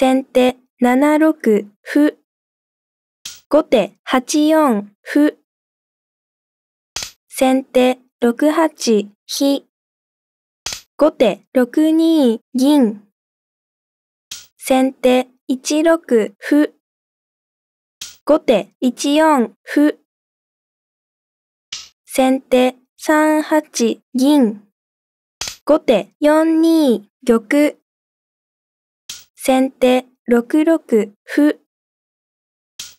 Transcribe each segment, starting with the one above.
先手7六歩。後手8四歩。先手6八飛。後手6二銀。先手1六歩。後手1四歩。先手3八銀。後手4二玉。先手6六歩。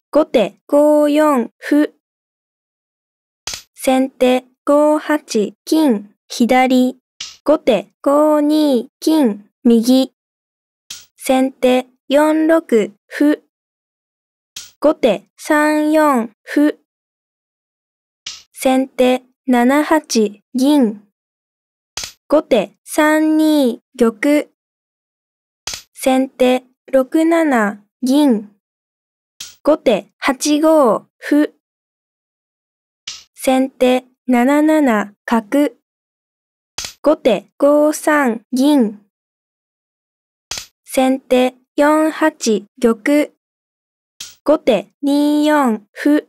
後手5四歩。先手5八金左。後手5二金右。先手4六歩。後手3四歩。先手7八銀。後手3二玉。先手6七銀。後手8五歩。先手7七角。後手5三銀。先手4八玉。後手2四歩。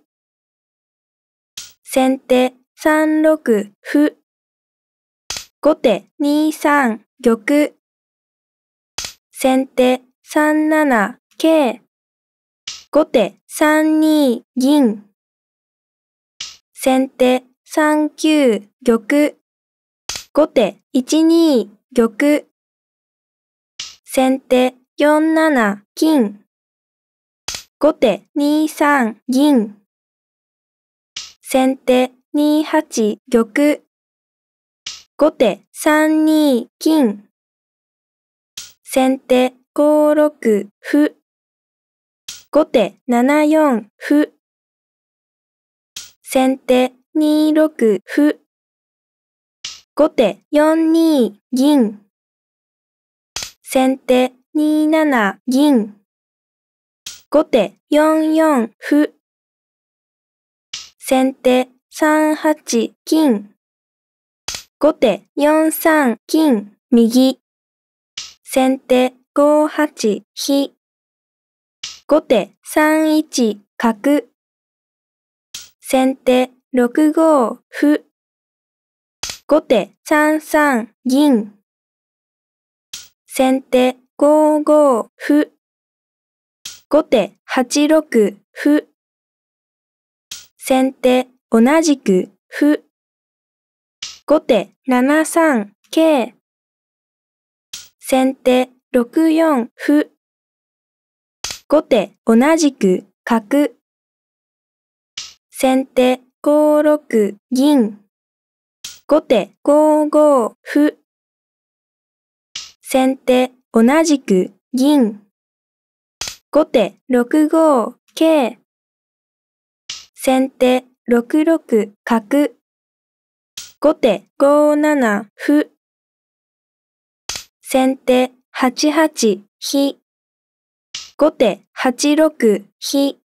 先手3六歩。後手2三玉。先手3七桂。後手3二銀。先手3九玉。後手1二玉。先手4七金。後手2三銀。先手2八玉。後手3二金。先手5六歩。後手7四歩。先手2六歩。後手4二銀。先手2七銀。後手4四歩。先手3八金。後手4三金右。先手5八飛。後手3一角。先手6五歩。後手3三銀。先手5五歩。後手8六歩。先手同じく歩。後手7三桂。先手6四歩。後手同じく角。先手5六銀。後手5五歩。先手同じく銀。後手6五桂。先手6六角。後手5七歩。先手8八飛。後手8六飛。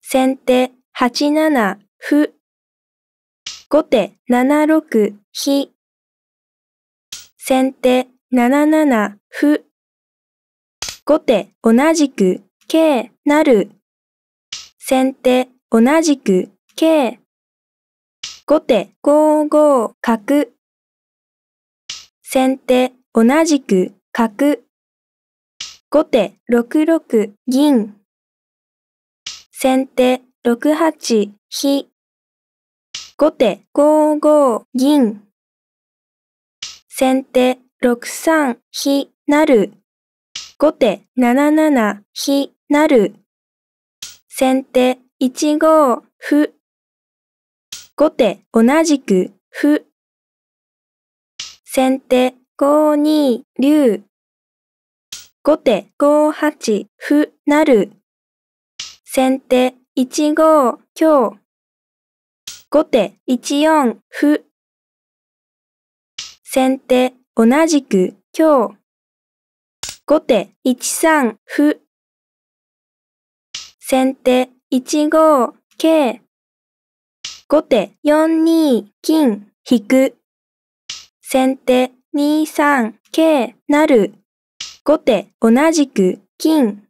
先手8七歩。後手7六飛。先手7七歩。後手同じく桂なる。先手同じく桂。後手5五角。先手同じく角。後手6六銀。先手6八飛。後手5五銀。先手6三飛なる。後手7七飛なる。先手1五歩。後手同じく歩。先手5二竜。後手5八歩成。先手1五強。後手1四歩。先手同じく強。後手1三歩。先手1五桂。後手4二金引く。先手2三桂なる。後手同じく金。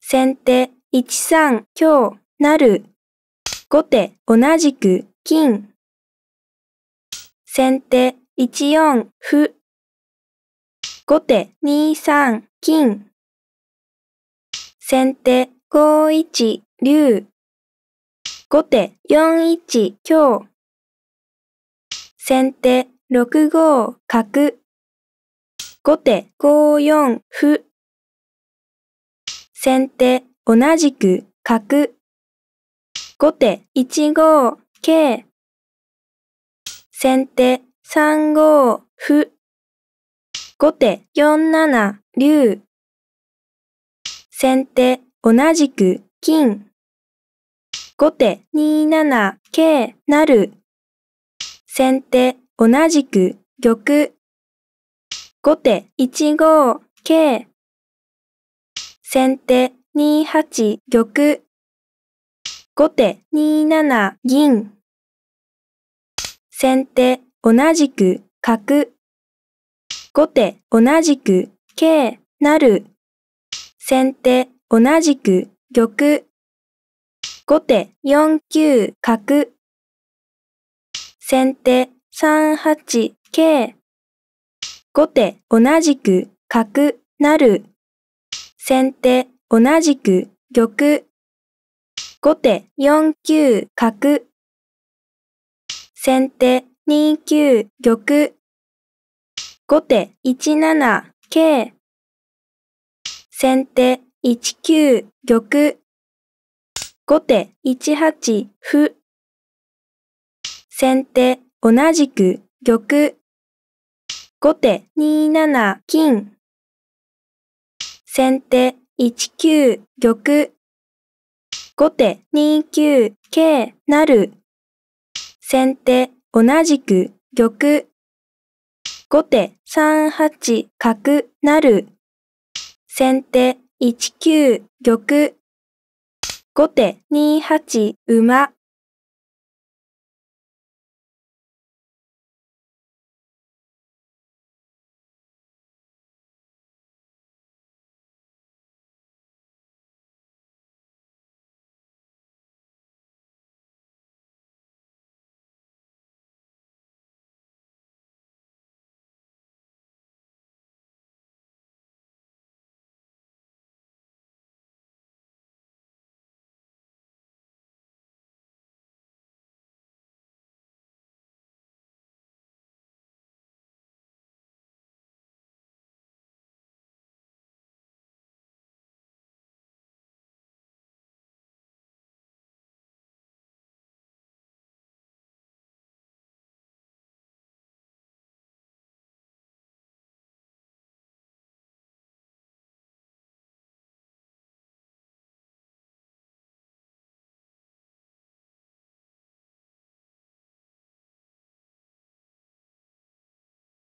先手1三強なる。後手同じく金。先手1四歩。後手2三金。先手5一竜。後手4一強。先手6五角。後手5四歩。先手同じく角。後手1五桂。先手3五歩。後手4七竜。先手同じく金。後手2七桂なる。先手同じく玉。後手1五桂。先手2八玉。後手2七銀。先手同じく角。後手同じく桂なる。先手同じく玉。後手4九角。先手3八桂。後手同じく角なる。先手同じく玉。後手4九角。先手2九玉。後手1七桂。先手1九玉。後手1八歩。先手同じく玉。後手二七金。先手一九玉。後手二九桂なる。先手同じく玉。後手三八角なる。先手一九玉。後手二八馬。